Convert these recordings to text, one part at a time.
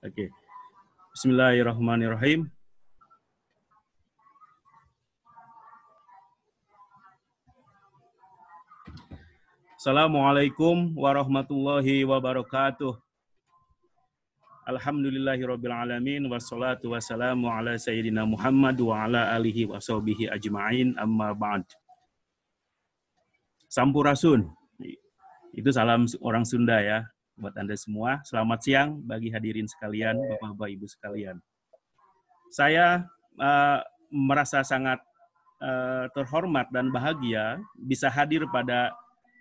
Oke. Okay. Bismillahirrahmanirrahim. Assalamualaikum warahmatullahi wabarakatuh. Alhamdulillahirabbil alamin wassalatu wassalamu ala sayyidina Muhammad wa ala alihi washabihi ajmain amma ba'd. Sampurasun. Itu salam orang Sunda ya buat Anda semua. Selamat siang bagi hadirin sekalian, Bapak-Bapak Ibu sekalian. Saya uh, merasa sangat uh, terhormat dan bahagia bisa hadir pada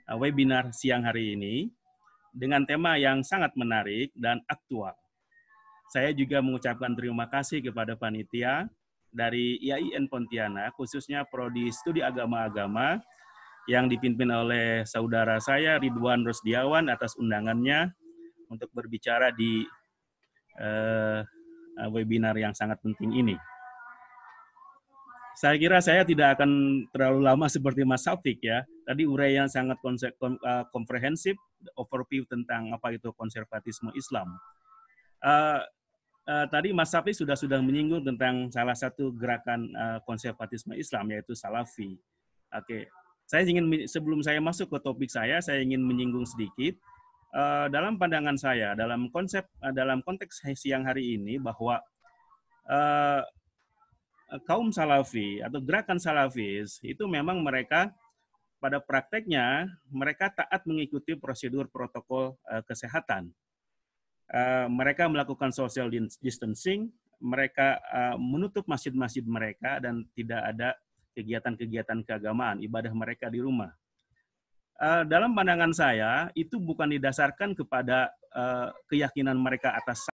uh, webinar siang hari ini dengan tema yang sangat menarik dan aktual. Saya juga mengucapkan terima kasih kepada panitia dari IAIN Pontianak, khususnya Prodi Studi Agama-Agama, agama agama yang dipimpin oleh saudara saya Ridwan Rusdiawan atas undangannya untuk berbicara di uh, webinar yang sangat penting ini. Saya kira saya tidak akan terlalu lama seperti Mas Saptik ya. Tadi uraian sangat konsep, kom, uh, eh, komprehensif, overview tentang apa itu konservatisme Islam. Uh, uh, tadi Mas Saptik sudah sudah menyinggung tentang salah satu gerakan uh, konservatisme Islam yaitu Salafi. Oke, okay. Saya ingin sebelum saya masuk ke topik saya, saya ingin menyinggung sedikit uh, dalam pandangan saya, dalam konsep, uh, dalam konteks siang hari ini bahwa uh, kaum Salafi atau gerakan Salafis itu memang mereka pada prakteknya mereka taat mengikuti prosedur protokol uh, kesehatan. Uh, mereka melakukan social distancing, mereka uh, menutup masjid-masjid mereka dan tidak ada kegiatan-kegiatan keagamaan, ibadah mereka di rumah. Eh, dalam pandangan saya, itu bukan didasarkan kepada eh, keyakinan mereka atas